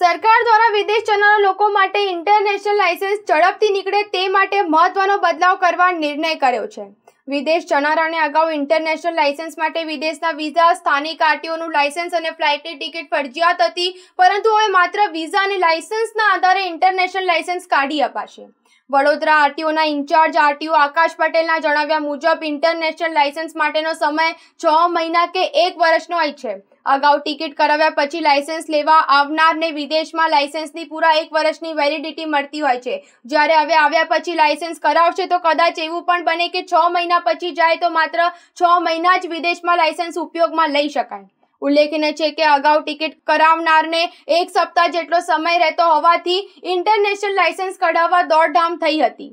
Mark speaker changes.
Speaker 1: સરકાર દ્વારા વિદેશ જનારા લોકો માટે ઇન્ટરનેશનલ લાઇસન્સ ઝડપથી નીકળે તે માટે મહત્વનો બદલાવ કરવા નિર્ણય કર્યો છે વિદેશ જનારાને અગાઉ ઇન્ટરનેશનલ લાઇસન્સ માટે વિદેશના વિઝા સ્થાનિક આરટીઓનું લાઇસન્સ અને ફ્લાઇટની ટિકિટ ફરજિયાત હતી પરંતુ હવે માત્ર વિઝા અને લાઇસન્સના આધારે ઇન્ટરનેશનલ લાઇસન્સ કાઢી અપાશે વડોદરા આરટીઓના ઇન્ચાર્જ આરટીઓ આકાશ પટેલના જણાવ્યા મુજબ ઇન્ટરનેશનલ લાયસન્સ માટેનો સમય છ મહિના કે એક વર્ષનો હોય છે અગાઉ ટિકિટ કરાવ્યા પછી લાયસન્સ લેવા આવનારને વિદેશમાં લાયસન્સની પૂરા એક વર્ષની વેલિડિટી મળતી હોય છે જ્યારે હવે આવ્યા પછી લાયસન્સ કરાવશે તો કદાચ એવું પણ બને કે છ મહિના પછી જાય તો માત્ર છ મહિના જ વિદેશમાં લાયસન્સ ઉપયોગમાં લઈ શકાય ઉલ્લેખનીય છે કે અગાઉ ટિકિટ કરાવનારને એક સપ્તાહ જેટલો સમય રહેતો હોવાથી ઇન્ટરનેશનલ લાયસન્સ કઢાવવા દોડધામ થઈ હતી